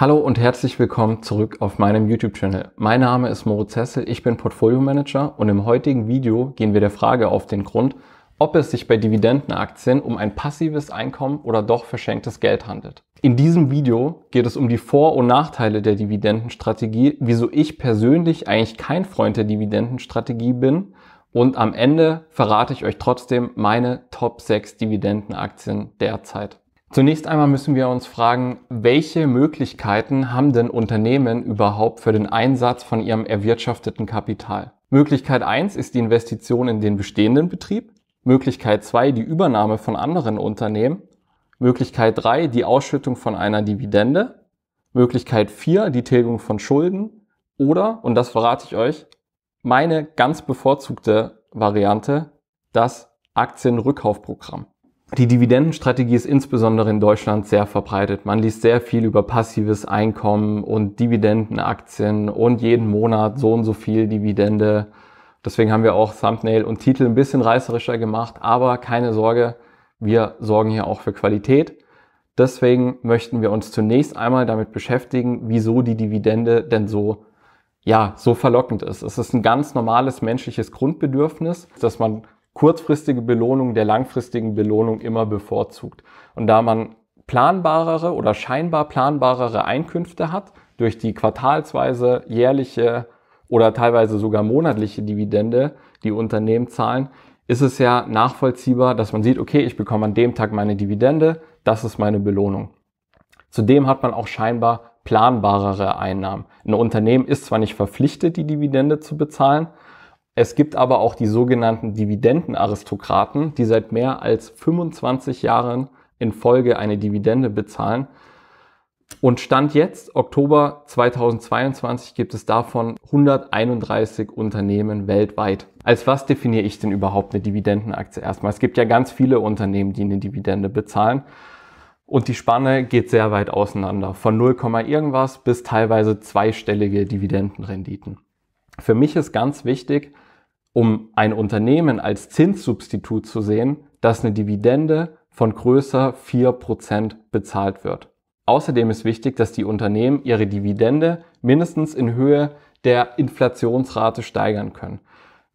Hallo und herzlich willkommen zurück auf meinem YouTube-Channel. Mein Name ist Moritz Hessel, ich bin Portfolio Manager und im heutigen Video gehen wir der Frage auf den Grund, ob es sich bei Dividendenaktien um ein passives Einkommen oder doch verschenktes Geld handelt. In diesem Video geht es um die Vor- und Nachteile der Dividendenstrategie, wieso ich persönlich eigentlich kein Freund der Dividendenstrategie bin und am Ende verrate ich euch trotzdem meine Top 6 Dividendenaktien derzeit. Zunächst einmal müssen wir uns fragen, welche Möglichkeiten haben denn Unternehmen überhaupt für den Einsatz von ihrem erwirtschafteten Kapital? Möglichkeit 1 ist die Investition in den bestehenden Betrieb, Möglichkeit 2 die Übernahme von anderen Unternehmen, Möglichkeit 3 die Ausschüttung von einer Dividende, Möglichkeit 4 die Tilgung von Schulden oder, und das verrate ich euch, meine ganz bevorzugte Variante, das Aktienrückkaufprogramm. Die Dividendenstrategie ist insbesondere in Deutschland sehr verbreitet. Man liest sehr viel über passives Einkommen und Dividendenaktien und jeden Monat so und so viel Dividende. Deswegen haben wir auch Thumbnail und Titel ein bisschen reißerischer gemacht, aber keine Sorge, wir sorgen hier auch für Qualität. Deswegen möchten wir uns zunächst einmal damit beschäftigen, wieso die Dividende denn so ja, so verlockend ist. Es ist ein ganz normales menschliches Grundbedürfnis, dass man kurzfristige Belohnung der langfristigen Belohnung immer bevorzugt. Und da man planbarere oder scheinbar planbarere Einkünfte hat, durch die quartalsweise, jährliche oder teilweise sogar monatliche Dividende, die Unternehmen zahlen, ist es ja nachvollziehbar, dass man sieht, okay, ich bekomme an dem Tag meine Dividende, das ist meine Belohnung. Zudem hat man auch scheinbar planbarere Einnahmen. Ein Unternehmen ist zwar nicht verpflichtet, die Dividende zu bezahlen, es gibt aber auch die sogenannten Dividendenaristokraten, die seit mehr als 25 Jahren in Folge eine Dividende bezahlen. Und Stand jetzt, Oktober 2022, gibt es davon 131 Unternehmen weltweit. Als was definiere ich denn überhaupt eine Dividendenaktie erstmal? Es gibt ja ganz viele Unternehmen, die eine Dividende bezahlen. Und die Spanne geht sehr weit auseinander. Von 0, irgendwas bis teilweise zweistellige Dividendenrenditen. Für mich ist ganz wichtig, um ein Unternehmen als Zinssubstitut zu sehen, dass eine Dividende von größer 4% bezahlt wird. Außerdem ist wichtig, dass die Unternehmen ihre Dividende mindestens in Höhe der Inflationsrate steigern können.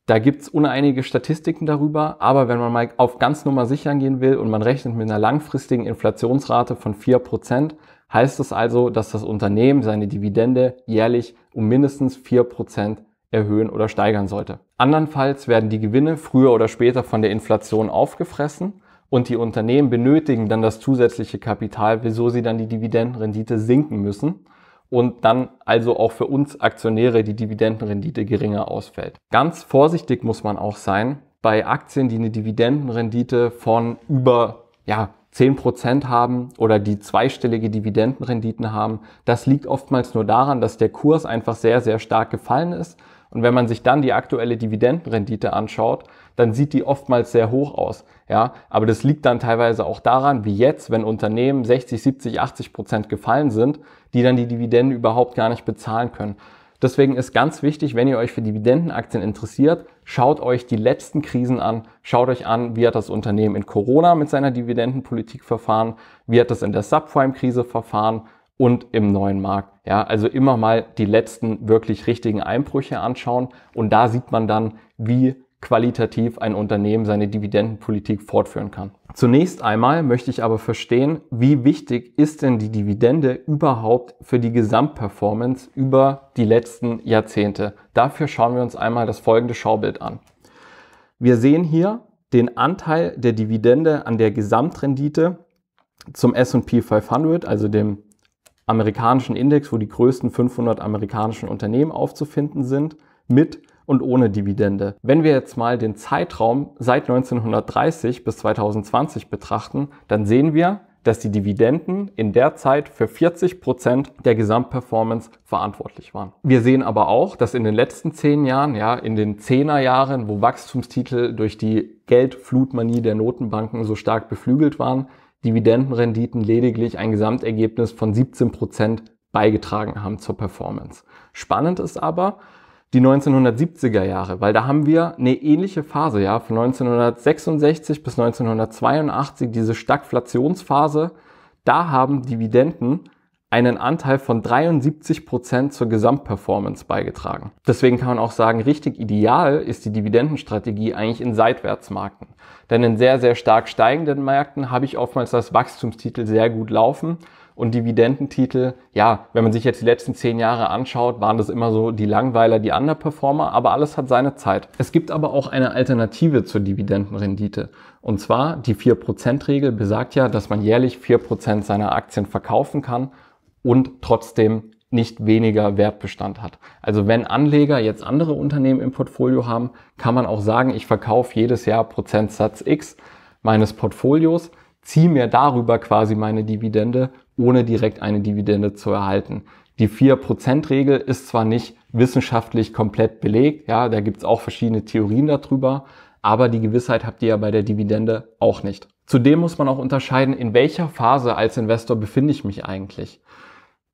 Da gibt es uneinige Statistiken darüber, aber wenn man mal auf ganz Nummer sichern gehen will und man rechnet mit einer langfristigen Inflationsrate von 4%, heißt das also, dass das Unternehmen seine Dividende jährlich um mindestens 4% erhöhen oder steigern sollte. Andernfalls werden die Gewinne früher oder später von der Inflation aufgefressen und die Unternehmen benötigen dann das zusätzliche Kapital, wieso sie dann die Dividendenrendite sinken müssen und dann also auch für uns Aktionäre die Dividendenrendite geringer ausfällt. Ganz vorsichtig muss man auch sein bei Aktien, die eine Dividendenrendite von über ja, 10% haben oder die zweistellige Dividendenrenditen haben. Das liegt oftmals nur daran, dass der Kurs einfach sehr, sehr stark gefallen ist und wenn man sich dann die aktuelle Dividendenrendite anschaut, dann sieht die oftmals sehr hoch aus. Ja, aber das liegt dann teilweise auch daran, wie jetzt, wenn Unternehmen 60, 70, 80 Prozent gefallen sind, die dann die Dividenden überhaupt gar nicht bezahlen können. Deswegen ist ganz wichtig, wenn ihr euch für Dividendenaktien interessiert, schaut euch die letzten Krisen an, schaut euch an, wie hat das Unternehmen in Corona mit seiner Dividendenpolitik verfahren, wie hat das in der Subprime-Krise verfahren, und im neuen Markt. Ja, also immer mal die letzten wirklich richtigen Einbrüche anschauen und da sieht man dann, wie qualitativ ein Unternehmen seine Dividendenpolitik fortführen kann. Zunächst einmal möchte ich aber verstehen, wie wichtig ist denn die Dividende überhaupt für die Gesamtperformance über die letzten Jahrzehnte? Dafür schauen wir uns einmal das folgende Schaubild an. Wir sehen hier den Anteil der Dividende an der Gesamtrendite zum S&P 500, also dem amerikanischen Index, wo die größten 500 amerikanischen Unternehmen aufzufinden sind, mit und ohne Dividende. Wenn wir jetzt mal den Zeitraum seit 1930 bis 2020 betrachten, dann sehen wir, dass die Dividenden in der Zeit für 40% Prozent der Gesamtperformance verantwortlich waren. Wir sehen aber auch, dass in den letzten zehn Jahren, ja, in den Zehnerjahren, wo Wachstumstitel durch die Geldflutmanie der Notenbanken so stark beflügelt waren, Dividendenrenditen lediglich ein Gesamtergebnis von 17 Prozent beigetragen haben zur Performance. Spannend ist aber die 1970er Jahre, weil da haben wir eine ähnliche Phase, ja, von 1966 bis 1982, diese Stagflationsphase. Da haben Dividenden einen Anteil von 73% Prozent zur Gesamtperformance beigetragen. Deswegen kann man auch sagen, richtig ideal ist die Dividendenstrategie eigentlich in Seitwärtsmärkten. Denn in sehr, sehr stark steigenden Märkten habe ich oftmals das Wachstumstitel sehr gut laufen und Dividendentitel, ja, wenn man sich jetzt die letzten zehn Jahre anschaut, waren das immer so die Langweiler, die Underperformer, aber alles hat seine Zeit. Es gibt aber auch eine Alternative zur Dividendenrendite. Und zwar die 4%-Regel besagt ja, dass man jährlich 4% seiner Aktien verkaufen kann und trotzdem nicht weniger Wertbestand hat. Also wenn Anleger jetzt andere Unternehmen im Portfolio haben, kann man auch sagen, ich verkaufe jedes Jahr Prozentsatz X meines Portfolios, ziehe mir darüber quasi meine Dividende, ohne direkt eine Dividende zu erhalten. Die 4%-Regel ist zwar nicht wissenschaftlich komplett belegt, ja, da gibt's auch verschiedene Theorien darüber, aber die Gewissheit habt ihr ja bei der Dividende auch nicht. Zudem muss man auch unterscheiden, in welcher Phase als Investor befinde ich mich eigentlich.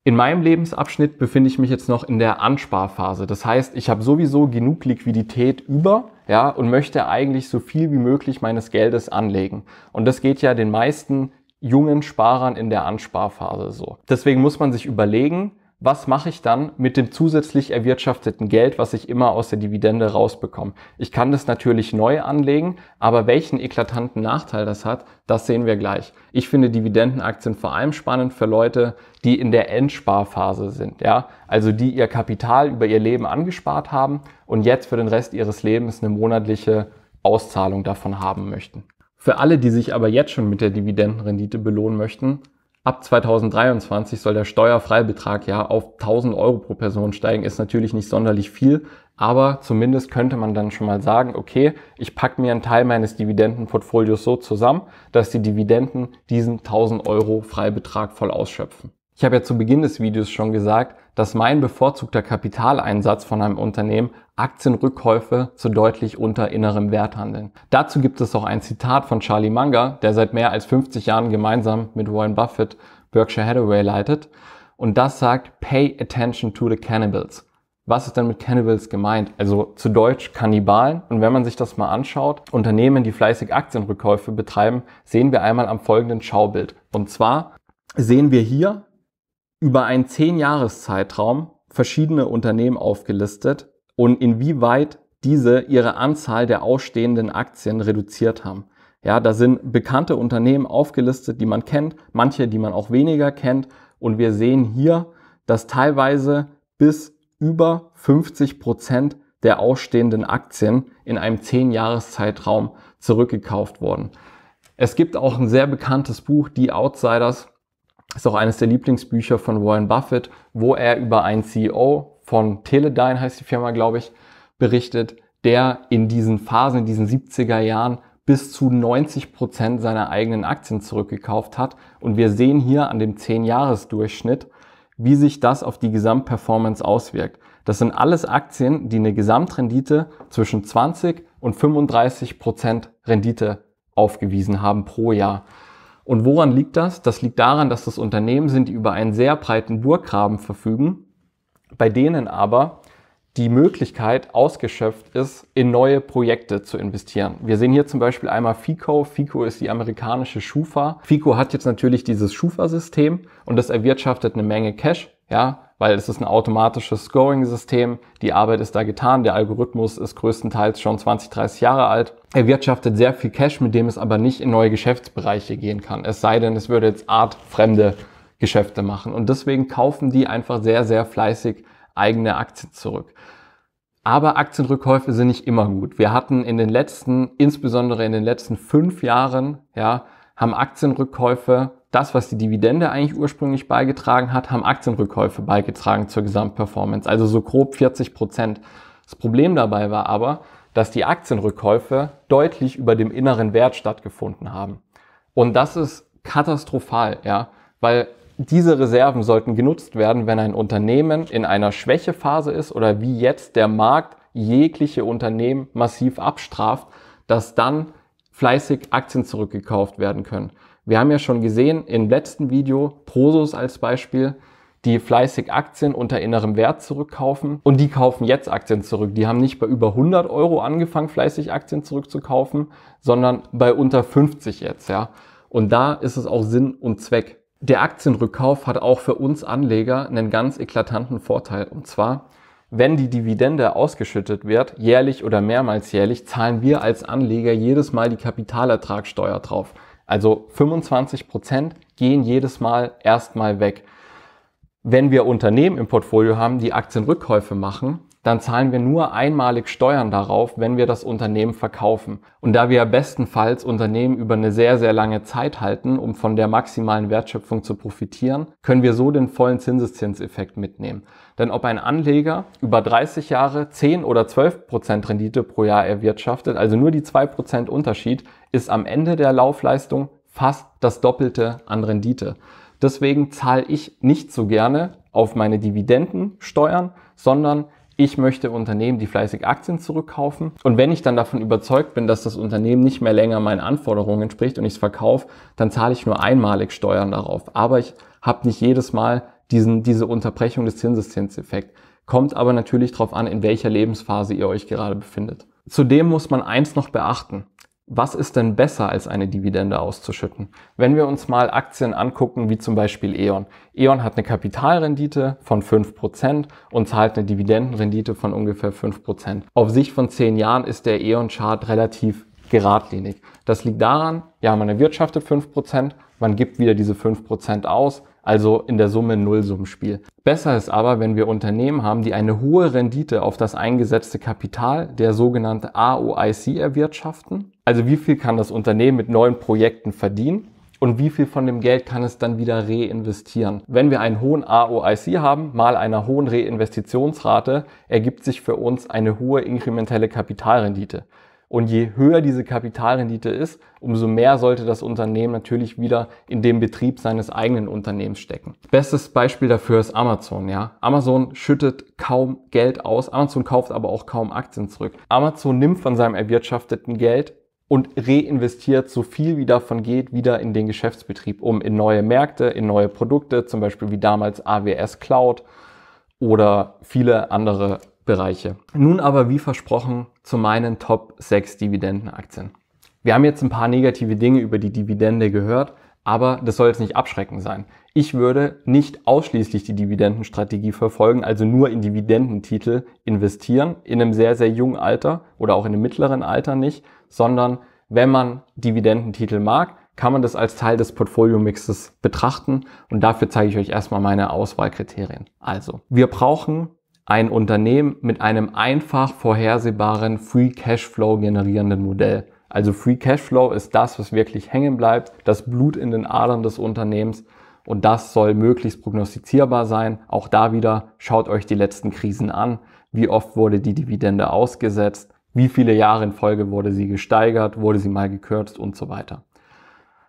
In meinem Lebensabschnitt befinde ich mich jetzt noch in der Ansparphase. Das heißt, ich habe sowieso genug Liquidität über ja, und möchte eigentlich so viel wie möglich meines Geldes anlegen. Und das geht ja den meisten jungen Sparern in der Ansparphase so. Deswegen muss man sich überlegen, was mache ich dann mit dem zusätzlich erwirtschafteten Geld, was ich immer aus der Dividende rausbekomme? Ich kann das natürlich neu anlegen, aber welchen eklatanten Nachteil das hat, das sehen wir gleich. Ich finde Dividendenaktien vor allem spannend für Leute, die in der Endsparphase sind, ja? Also die ihr Kapital über ihr Leben angespart haben und jetzt für den Rest ihres Lebens eine monatliche Auszahlung davon haben möchten. Für alle, die sich aber jetzt schon mit der Dividendenrendite belohnen möchten, Ab 2023 soll der Steuerfreibetrag ja auf 1000 Euro pro Person steigen. Ist natürlich nicht sonderlich viel, aber zumindest könnte man dann schon mal sagen, okay, ich packe mir einen Teil meines Dividendenportfolios so zusammen, dass die Dividenden diesen 1000 Euro Freibetrag voll ausschöpfen. Ich habe ja zu Beginn des Videos schon gesagt, dass mein bevorzugter Kapitaleinsatz von einem Unternehmen Aktienrückkäufe zu deutlich unter innerem Wert handeln. Dazu gibt es auch ein Zitat von Charlie Munger, der seit mehr als 50 Jahren gemeinsam mit Warren Buffett Berkshire Hathaway leitet. Und das sagt, pay attention to the cannibals. Was ist denn mit Cannibals gemeint? Also zu Deutsch Kannibalen. Und wenn man sich das mal anschaut, Unternehmen, die fleißig Aktienrückkäufe betreiben, sehen wir einmal am folgenden Schaubild. Und zwar sehen wir hier über einen 10-Jahres-Zeitraum verschiedene Unternehmen aufgelistet und inwieweit diese ihre Anzahl der ausstehenden Aktien reduziert haben. Ja, da sind bekannte Unternehmen aufgelistet, die man kennt, manche, die man auch weniger kennt. Und wir sehen hier, dass teilweise bis über 50 Prozent der ausstehenden Aktien in einem 10-Jahres-Zeitraum zurückgekauft wurden. Es gibt auch ein sehr bekanntes Buch, Die Outsiders, ist auch eines der Lieblingsbücher von Warren Buffett, wo er über einen CEO von Teledyne, heißt die Firma, glaube ich, berichtet, der in diesen Phasen, in diesen 70er Jahren bis zu 90 Prozent seiner eigenen Aktien zurückgekauft hat. Und wir sehen hier an dem 10-Jahres-Durchschnitt, wie sich das auf die Gesamtperformance auswirkt. Das sind alles Aktien, die eine Gesamtrendite zwischen 20 und 35 Prozent Rendite aufgewiesen haben pro Jahr. Und woran liegt das? Das liegt daran, dass das Unternehmen sind, die über einen sehr breiten Burggraben verfügen, bei denen aber die Möglichkeit ausgeschöpft ist, in neue Projekte zu investieren. Wir sehen hier zum Beispiel einmal FICO. FICO ist die amerikanische Schufa. FICO hat jetzt natürlich dieses Schufa-System und das erwirtschaftet eine Menge Cash. Ja, weil es ist ein automatisches Scoring-System. Die Arbeit ist da getan. Der Algorithmus ist größtenteils schon 20, 30 Jahre alt. Er wirtschaftet sehr viel Cash, mit dem es aber nicht in neue Geschäftsbereiche gehen kann. Es sei denn, es würde jetzt artfremde Geschäfte machen. Und deswegen kaufen die einfach sehr, sehr fleißig eigene Aktien zurück. Aber Aktienrückkäufe sind nicht immer gut. Wir hatten in den letzten, insbesondere in den letzten fünf Jahren, ja, haben Aktienrückkäufe das, was die Dividende eigentlich ursprünglich beigetragen hat, haben Aktienrückkäufe beigetragen zur Gesamtperformance, also so grob 40 Prozent. Das Problem dabei war aber, dass die Aktienrückkäufe deutlich über dem inneren Wert stattgefunden haben. Und das ist katastrophal, ja, weil diese Reserven sollten genutzt werden, wenn ein Unternehmen in einer Schwächephase ist oder wie jetzt der Markt jegliche Unternehmen massiv abstraft, dass dann fleißig Aktien zurückgekauft werden können. Wir haben ja schon gesehen im letzten Video Prosos als Beispiel, die fleißig Aktien unter innerem Wert zurückkaufen und die kaufen jetzt Aktien zurück. Die haben nicht bei über 100 Euro angefangen, fleißig Aktien zurückzukaufen, sondern bei unter 50 jetzt, ja. Und da ist es auch Sinn und Zweck. Der Aktienrückkauf hat auch für uns Anleger einen ganz eklatanten Vorteil. Und zwar, wenn die Dividende ausgeschüttet wird, jährlich oder mehrmals jährlich, zahlen wir als Anleger jedes Mal die Kapitalertragssteuer drauf. Also 25 Prozent gehen jedes Mal erstmal weg. Wenn wir Unternehmen im Portfolio haben, die Aktienrückkäufe machen, dann zahlen wir nur einmalig Steuern darauf, wenn wir das Unternehmen verkaufen. Und da wir bestenfalls Unternehmen über eine sehr, sehr lange Zeit halten, um von der maximalen Wertschöpfung zu profitieren, können wir so den vollen Zinseszinseffekt mitnehmen. Denn ob ein Anleger über 30 Jahre 10 oder 12 Prozent Rendite pro Jahr erwirtschaftet, also nur die 2 Prozent Unterschied, ist am Ende der Laufleistung fast das Doppelte an Rendite. Deswegen zahle ich nicht so gerne auf meine Dividenden Steuern, sondern ich möchte Unternehmen, die fleißig Aktien zurückkaufen. Und wenn ich dann davon überzeugt bin, dass das Unternehmen nicht mehr länger meinen Anforderungen entspricht und ich es verkaufe, dann zahle ich nur einmalig Steuern darauf. Aber ich habe nicht jedes Mal diesen, diese Unterbrechung des Zinseszinseffekts. Kommt aber natürlich darauf an, in welcher Lebensphase ihr euch gerade befindet. Zudem muss man eins noch beachten. Was ist denn besser als eine Dividende auszuschütten? Wenn wir uns mal Aktien angucken, wie zum Beispiel E.ON. E.ON hat eine Kapitalrendite von 5% und zahlt eine Dividendenrendite von ungefähr 5%. Auf Sicht von 10 Jahren ist der E.ON-Chart relativ geradlinig. Das liegt daran, ja, man erwirtschaftet 5%, man gibt wieder diese 5% aus, also in der Summe Nullsummenspiel. Besser ist aber, wenn wir Unternehmen haben, die eine hohe Rendite auf das eingesetzte Kapital, der sogenannte AOIC, erwirtschaften. Also wie viel kann das Unternehmen mit neuen Projekten verdienen? und wie viel von dem Geld kann es dann wieder reinvestieren. Wenn wir einen hohen AOIC haben, mal einer hohen Reinvestitionsrate, ergibt sich für uns eine hohe inkrementelle Kapitalrendite. Und je höher diese Kapitalrendite ist, umso mehr sollte das Unternehmen natürlich wieder in den Betrieb seines eigenen Unternehmens stecken. Bestes Beispiel dafür ist Amazon, ja. Amazon schüttet kaum Geld aus. Amazon kauft aber auch kaum Aktien zurück. Amazon nimmt von seinem erwirtschafteten Geld und reinvestiert so viel wie davon geht wieder in den Geschäftsbetrieb um, in neue Märkte, in neue Produkte, zum Beispiel wie damals AWS Cloud oder viele andere Bereiche. Nun aber, wie versprochen, zu meinen Top 6 Dividendenaktien. Wir haben jetzt ein paar negative Dinge über die Dividende gehört, aber das soll jetzt nicht abschreckend sein. Ich würde nicht ausschließlich die Dividendenstrategie verfolgen, also nur in Dividendentitel investieren, in einem sehr, sehr jungen Alter oder auch in einem mittleren Alter nicht, sondern wenn man Dividendentitel mag, kann man das als Teil des Portfolio-Mixes betrachten und dafür zeige ich euch erstmal meine Auswahlkriterien. Also, wir brauchen ein Unternehmen mit einem einfach vorhersehbaren Free Cashflow generierenden Modell. Also Free Cashflow ist das, was wirklich hängen bleibt, das Blut in den Adern des Unternehmens und das soll möglichst prognostizierbar sein. Auch da wieder schaut euch die letzten Krisen an. Wie oft wurde die Dividende ausgesetzt? Wie viele Jahre in Folge wurde sie gesteigert? Wurde sie mal gekürzt und so weiter?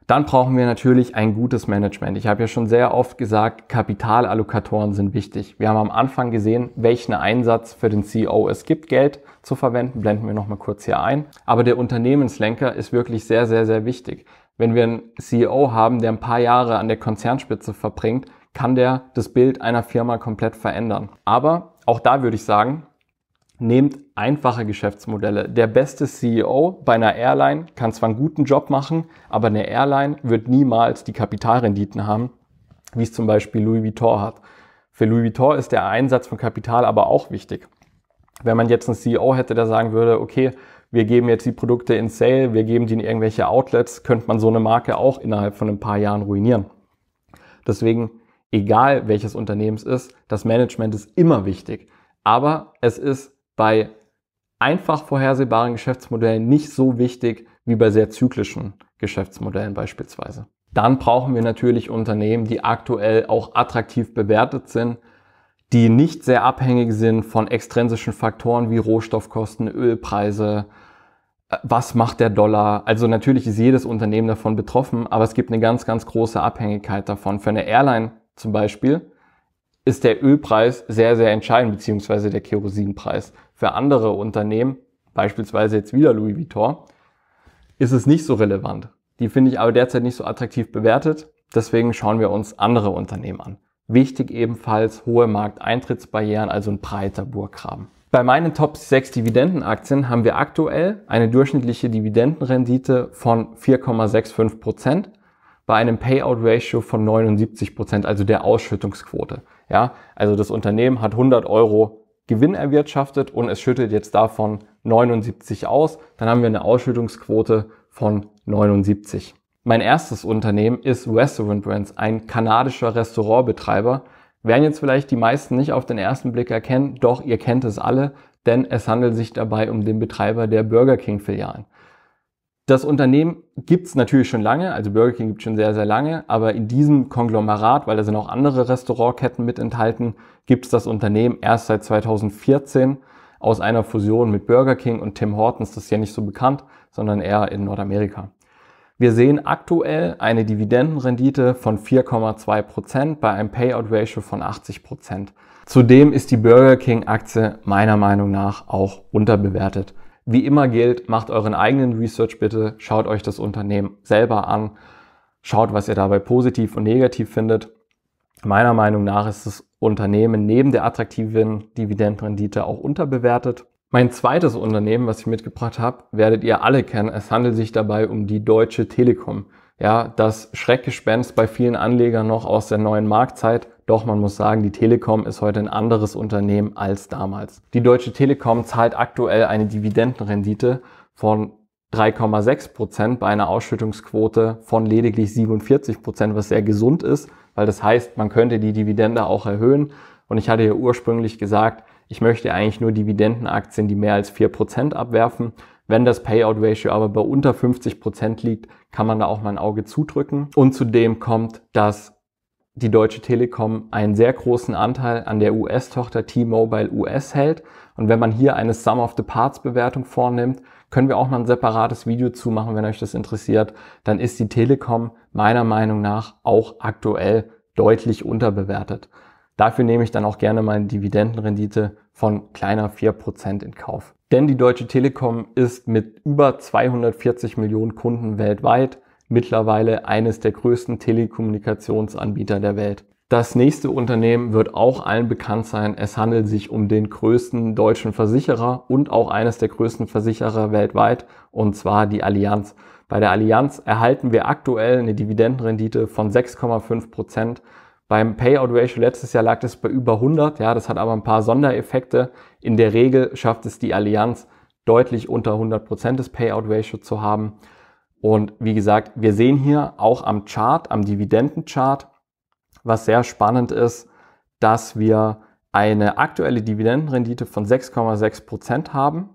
Dann brauchen wir natürlich ein gutes Management. Ich habe ja schon sehr oft gesagt, Kapitalallokatoren sind wichtig. Wir haben am Anfang gesehen, welchen Einsatz für den CEO es gibt, Geld zu verwenden. Blenden wir nochmal kurz hier ein. Aber der Unternehmenslenker ist wirklich sehr, sehr, sehr wichtig. Wenn wir einen CEO haben, der ein paar Jahre an der Konzernspitze verbringt, kann der das Bild einer Firma komplett verändern. Aber auch da würde ich sagen, nehmt einfache Geschäftsmodelle. Der beste CEO bei einer Airline kann zwar einen guten Job machen, aber eine Airline wird niemals die Kapitalrenditen haben, wie es zum Beispiel Louis Vuitton hat. Für Louis Vuitton ist der Einsatz von Kapital aber auch wichtig. Wenn man jetzt einen CEO hätte, der sagen würde, okay, wir geben jetzt die Produkte in Sale, wir geben die in irgendwelche Outlets, könnte man so eine Marke auch innerhalb von ein paar Jahren ruinieren. Deswegen, egal welches Unternehmen es ist, das Management ist immer wichtig. Aber es ist bei einfach vorhersehbaren Geschäftsmodellen nicht so wichtig wie bei sehr zyklischen Geschäftsmodellen beispielsweise. Dann brauchen wir natürlich Unternehmen, die aktuell auch attraktiv bewertet sind, die nicht sehr abhängig sind von extrinsischen Faktoren wie Rohstoffkosten, Ölpreise, äh, was macht der Dollar? Also natürlich ist jedes Unternehmen davon betroffen, aber es gibt eine ganz, ganz große Abhängigkeit davon. Für eine Airline zum Beispiel ist der Ölpreis sehr, sehr entscheidend, beziehungsweise der Kerosinpreis für andere Unternehmen, beispielsweise jetzt wieder Louis Vuitton, ist es nicht so relevant. Die finde ich aber derzeit nicht so attraktiv bewertet. Deswegen schauen wir uns andere Unternehmen an. Wichtig ebenfalls hohe Markteintrittsbarrieren, also ein breiter Burggraben. Bei meinen Top 6 Dividendenaktien haben wir aktuell eine durchschnittliche Dividendenrendite von 4,65%. Prozent bei einem Payout Ratio von 79 Prozent, also der Ausschüttungsquote. Ja, also das Unternehmen hat 100 Euro Gewinn erwirtschaftet und es schüttet jetzt davon 79 aus, dann haben wir eine Ausschüttungsquote von 79. Mein erstes Unternehmen ist Restaurant Brands, ein kanadischer Restaurantbetreiber. Werden jetzt vielleicht die meisten nicht auf den ersten Blick erkennen, doch ihr kennt es alle, denn es handelt sich dabei um den Betreiber der Burger King Filialen. Das Unternehmen gibt's natürlich schon lange, also Burger King gibt schon sehr, sehr lange, aber in diesem Konglomerat, weil da sind auch andere Restaurantketten mit enthalten, gibt's das Unternehmen erst seit 2014 aus einer Fusion mit Burger King und Tim Hortons. Das ist ja nicht so bekannt, sondern eher in Nordamerika. Wir sehen aktuell eine Dividendenrendite von 4,2% Prozent bei einem Payout-Ratio von 80%. Prozent. Zudem ist die Burger King-Aktie meiner Meinung nach auch unterbewertet. Wie immer gilt, macht euren eigenen Research bitte, schaut euch das Unternehmen selber an, schaut, was ihr dabei positiv und negativ findet. Meiner Meinung nach ist das Unternehmen neben der attraktiven Dividendenrendite auch unterbewertet. Mein zweites Unternehmen, was ich mitgebracht habe, werdet ihr alle kennen. Es handelt sich dabei um die Deutsche Telekom. Ja, das Schreckgespenst bei vielen Anlegern noch aus der neuen Marktzeit, doch man muss sagen, die Telekom ist heute ein anderes Unternehmen als damals. Die Deutsche Telekom zahlt aktuell eine Dividendenrendite von 3,6 Prozent bei einer Ausschüttungsquote von lediglich 47 Prozent, was sehr gesund ist, weil das heißt, man könnte die Dividende auch erhöhen. Und ich hatte ja ursprünglich gesagt, ich möchte eigentlich nur Dividendenaktien, die mehr als 4 Prozent abwerfen. Wenn das Payout Ratio aber bei unter 50 Prozent liegt, kann man da auch mal ein Auge zudrücken. Und zudem kommt, dass die Deutsche Telekom einen sehr großen Anteil an der US-Tochter T-Mobile US hält. Und wenn man hier eine Sum of the Parts Bewertung vornimmt, können wir auch noch ein separates Video zu machen, wenn euch das interessiert. Dann ist die Telekom meiner Meinung nach auch aktuell deutlich unterbewertet. Dafür nehme ich dann auch gerne meine Dividendenrendite von kleiner 4% in Kauf. Denn die Deutsche Telekom ist mit über 240 Millionen Kunden weltweit mittlerweile eines der größten Telekommunikationsanbieter der Welt. Das nächste Unternehmen wird auch allen bekannt sein. Es handelt sich um den größten deutschen Versicherer und auch eines der größten Versicherer weltweit, und zwar die Allianz. Bei der Allianz erhalten wir aktuell eine Dividendenrendite von 6,5 Prozent. Beim Payout Ratio letztes Jahr lag das bei über 100. Ja, das hat aber ein paar Sondereffekte. In der Regel schafft es die Allianz deutlich unter 100 Prozent des Payout Ratio zu haben. Und wie gesagt, wir sehen hier auch am Chart, am Dividendenchart, was sehr spannend ist, dass wir eine aktuelle Dividendenrendite von 6,6 Prozent haben.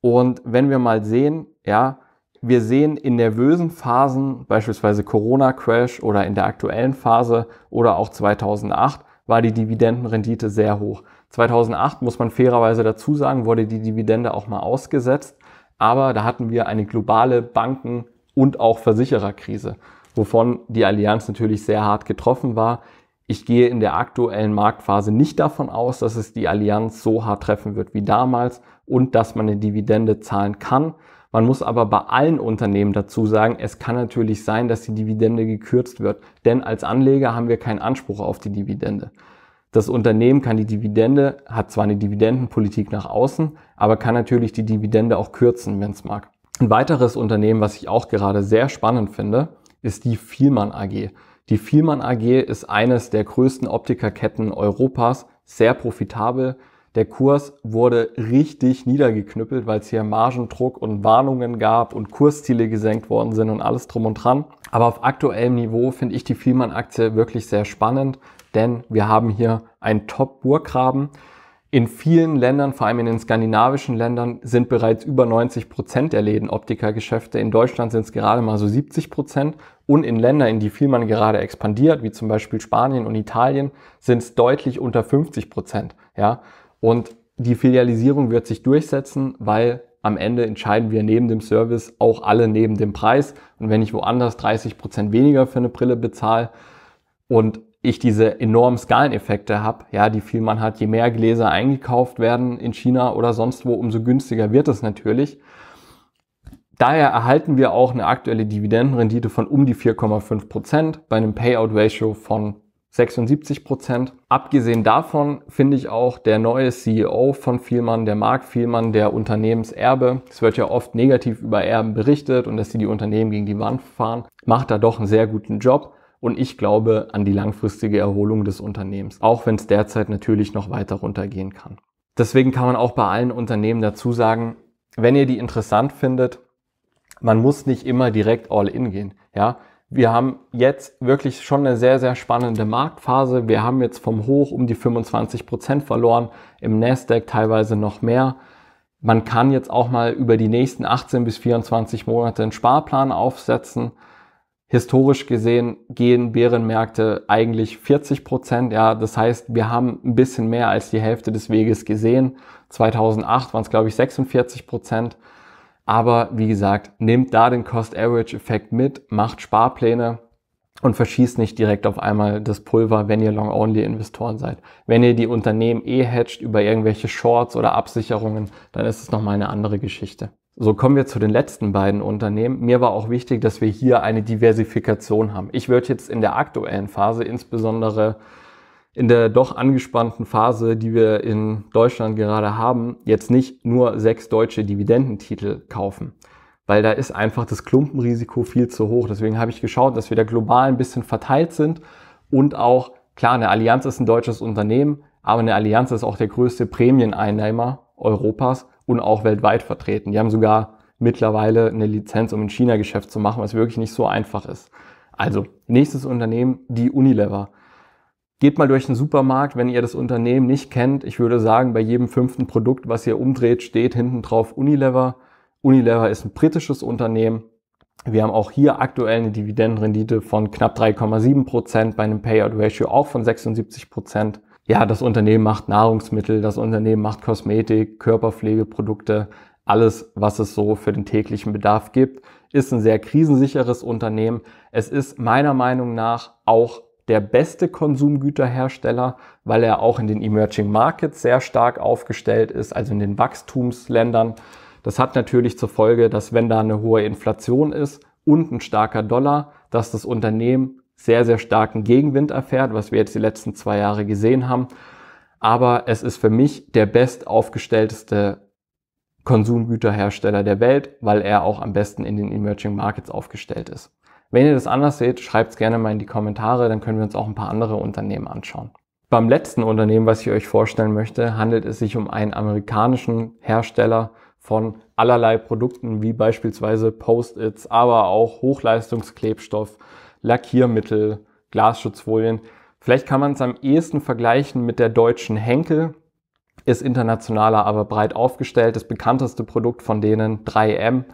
Und wenn wir mal sehen, ja, wir sehen in nervösen Phasen, beispielsweise Corona-Crash oder in der aktuellen Phase oder auch 2008, war die Dividendenrendite sehr hoch. 2008 muss man fairerweise dazu sagen, wurde die Dividende auch mal ausgesetzt. Aber da hatten wir eine globale Banken- und auch Versichererkrise, wovon die Allianz natürlich sehr hart getroffen war. Ich gehe in der aktuellen Marktphase nicht davon aus, dass es die Allianz so hart treffen wird wie damals und dass man eine Dividende zahlen kann. Man muss aber bei allen Unternehmen dazu sagen, es kann natürlich sein, dass die Dividende gekürzt wird, denn als Anleger haben wir keinen Anspruch auf die Dividende. Das Unternehmen kann die Dividende, hat zwar eine Dividendenpolitik nach außen, aber kann natürlich die Dividende auch kürzen, wenn es mag. Ein weiteres Unternehmen, was ich auch gerade sehr spannend finde, ist die Vielmann AG. Die Vielmann AG ist eines der größten Optikerketten Europas, sehr profitabel. Der Kurs wurde richtig niedergeknüppelt, weil es hier Margendruck und Warnungen gab und Kursziele gesenkt worden sind und alles drum und dran. Aber auf aktuellem Niveau finde ich die Vielmann-Aktie wirklich sehr spannend, denn wir haben hier einen Top-Burggraben. In vielen Ländern, vor allem in den skandinavischen Ländern, sind bereits über 90 Prozent der Läden Optikergeschäfte. In Deutschland sind es gerade mal so 70 Prozent. Und in Ländern, in die viel man gerade expandiert, wie zum Beispiel Spanien und Italien, sind es deutlich unter 50 Prozent. Ja? Und die Filialisierung wird sich durchsetzen, weil am Ende entscheiden wir neben dem Service auch alle neben dem Preis. Und wenn ich woanders 30 Prozent weniger für eine Brille bezahle und ich diese enormen Skaleneffekte habe, ja, die viel man hat, je mehr Gläser eingekauft werden in China oder sonst wo, umso günstiger wird es natürlich. Daher erhalten wir auch eine aktuelle Dividendenrendite von um die 4,5% Prozent bei einem Payout-Ratio von 76%. Prozent. Abgesehen davon finde ich auch der neue CEO von Vielmann, der Marc Vielmann, der Unternehmenserbe, es wird ja oft negativ über Erben berichtet und dass sie die Unternehmen gegen die Wand fahren, macht da doch einen sehr guten Job und ich glaube an die langfristige Erholung des Unternehmens, auch wenn es derzeit natürlich noch weiter runtergehen kann. Deswegen kann man auch bei allen Unternehmen dazu sagen, wenn ihr die interessant findet, man muss nicht immer direkt all in gehen. Ja, wir haben jetzt wirklich schon eine sehr, sehr spannende Marktphase. Wir haben jetzt vom Hoch um die 25 Prozent verloren, im Nasdaq teilweise noch mehr. Man kann jetzt auch mal über die nächsten 18 bis 24 Monate einen Sparplan aufsetzen Historisch gesehen gehen Bärenmärkte eigentlich 40 Prozent. Ja, das heißt, wir haben ein bisschen mehr als die Hälfte des Weges gesehen. 2008 waren es, glaube ich, 46 Prozent. Aber wie gesagt, nehmt da den Cost-Average-Effekt mit, macht Sparpläne und verschießt nicht direkt auf einmal das Pulver, wenn ihr Long-Only-Investoren seid. Wenn ihr die Unternehmen eh hedgt über irgendwelche Shorts oder Absicherungen, dann ist es nochmal eine andere Geschichte. So kommen wir zu den letzten beiden Unternehmen. Mir war auch wichtig, dass wir hier eine Diversifikation haben. Ich würde jetzt in der aktuellen Phase, insbesondere in der doch angespannten Phase, die wir in Deutschland gerade haben, jetzt nicht nur sechs deutsche Dividendentitel kaufen, weil da ist einfach das Klumpenrisiko viel zu hoch. Deswegen habe ich geschaut, dass wir da global ein bisschen verteilt sind und auch, klar, eine Allianz ist ein deutsches Unternehmen, aber eine Allianz ist auch der größte Prämieneinnehmer Europas und auch weltweit vertreten. Die haben sogar mittlerweile eine Lizenz, um ein China-Geschäft zu machen, was wirklich nicht so einfach ist. Also, nächstes Unternehmen, die Unilever. Geht mal durch den Supermarkt, wenn ihr das Unternehmen nicht kennt. Ich würde sagen, bei jedem fünften Produkt, was ihr umdreht, steht hinten drauf Unilever. Unilever ist ein britisches Unternehmen. Wir haben auch hier aktuell eine Dividendenrendite von knapp 3,7 Prozent bei einem Payout Ratio auch von 76 Prozent ja, das Unternehmen macht Nahrungsmittel, das Unternehmen macht Kosmetik, Körperpflegeprodukte, alles, was es so für den täglichen Bedarf gibt, ist ein sehr krisensicheres Unternehmen. Es ist meiner Meinung nach auch der beste Konsumgüterhersteller, weil er auch in den Emerging Markets sehr stark aufgestellt ist, also in den Wachstumsländern. Das hat natürlich zur Folge, dass wenn da eine hohe Inflation ist und ein starker Dollar, dass das Unternehmen sehr, sehr starken Gegenwind erfährt, was wir jetzt die letzten zwei Jahre gesehen haben. Aber es ist für mich der best aufgestellteste Konsumgüterhersteller der Welt, weil er auch am besten in den Emerging Markets aufgestellt ist. Wenn ihr das anders seht, schreibt es gerne mal in die Kommentare, dann können wir uns auch ein paar andere Unternehmen anschauen. Beim letzten Unternehmen, was ich euch vorstellen möchte, handelt es sich um einen amerikanischen Hersteller von allerlei Produkten wie beispielsweise Post-its, aber auch Hochleistungsklebstoff, Lackiermittel, Glasschutzfolien. Vielleicht kann man es am ehesten vergleichen mit der deutschen Henkel, ist internationaler, aber breit aufgestellt. Das bekannteste Produkt von denen, 3M,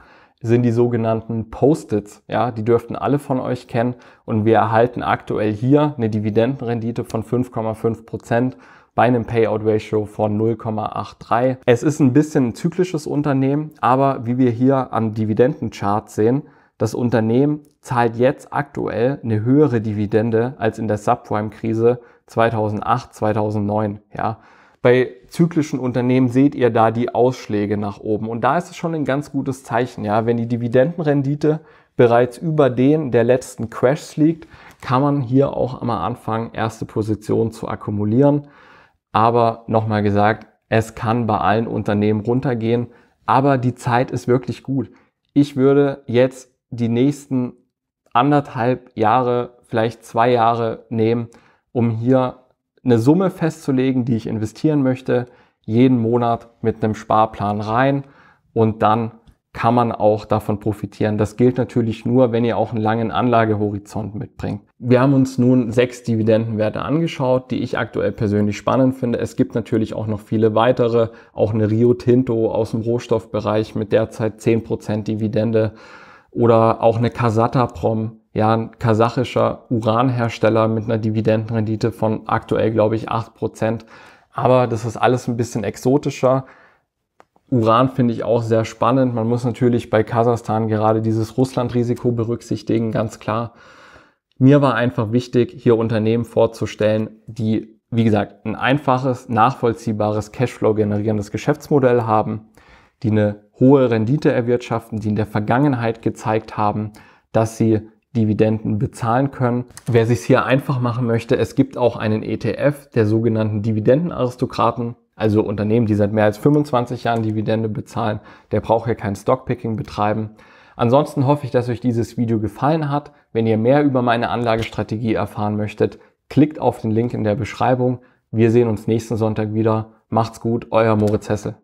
sind die sogenannten Post-its. Ja, die dürften alle von euch kennen. Und wir erhalten aktuell hier eine Dividendenrendite von 5,5 Prozent bei einem Payout Ratio von 0,83. Es ist ein bisschen ein zyklisches Unternehmen, aber wie wir hier am Dividendenchart sehen, das Unternehmen zahlt jetzt aktuell eine höhere Dividende als in der Subprime-Krise 2008, 2009. Ja. Bei zyklischen Unternehmen seht ihr da die Ausschläge nach oben. Und da ist es schon ein ganz gutes Zeichen. Ja. Wenn die Dividendenrendite bereits über den der letzten Crashs liegt, kann man hier auch am Anfang erste Positionen zu akkumulieren. Aber nochmal gesagt, es kann bei allen Unternehmen runtergehen. Aber die Zeit ist wirklich gut. Ich würde jetzt die nächsten anderthalb Jahre, vielleicht zwei Jahre nehmen, um hier eine Summe festzulegen, die ich investieren möchte, jeden Monat mit einem Sparplan rein und dann kann man auch davon profitieren. Das gilt natürlich nur, wenn ihr auch einen langen Anlagehorizont mitbringt. Wir haben uns nun sechs Dividendenwerte angeschaut, die ich aktuell persönlich spannend finde. Es gibt natürlich auch noch viele weitere, auch eine Rio Tinto aus dem Rohstoffbereich mit derzeit 10% Dividende oder auch eine Kasataprom, ja, ein kasachischer Uranhersteller mit einer Dividendenrendite von aktuell, glaube ich, 8%. Aber das ist alles ein bisschen exotischer. Uran finde ich auch sehr spannend. Man muss natürlich bei Kasachstan gerade dieses Russland-Risiko berücksichtigen, ganz klar. Mir war einfach wichtig, hier Unternehmen vorzustellen, die, wie gesagt, ein einfaches, nachvollziehbares Cashflow generierendes Geschäftsmodell haben, die eine hohe Rendite erwirtschaften, die in der Vergangenheit gezeigt haben, dass sie Dividenden bezahlen können. Wer sich hier einfach machen möchte, es gibt auch einen ETF der sogenannten Dividendenaristokraten, also Unternehmen, die seit mehr als 25 Jahren Dividende bezahlen. Der braucht hier kein Stockpicking betreiben. Ansonsten hoffe ich, dass euch dieses Video gefallen hat. Wenn ihr mehr über meine Anlagestrategie erfahren möchtet, klickt auf den Link in der Beschreibung. Wir sehen uns nächsten Sonntag wieder. Macht's gut, euer Moritz Hesse.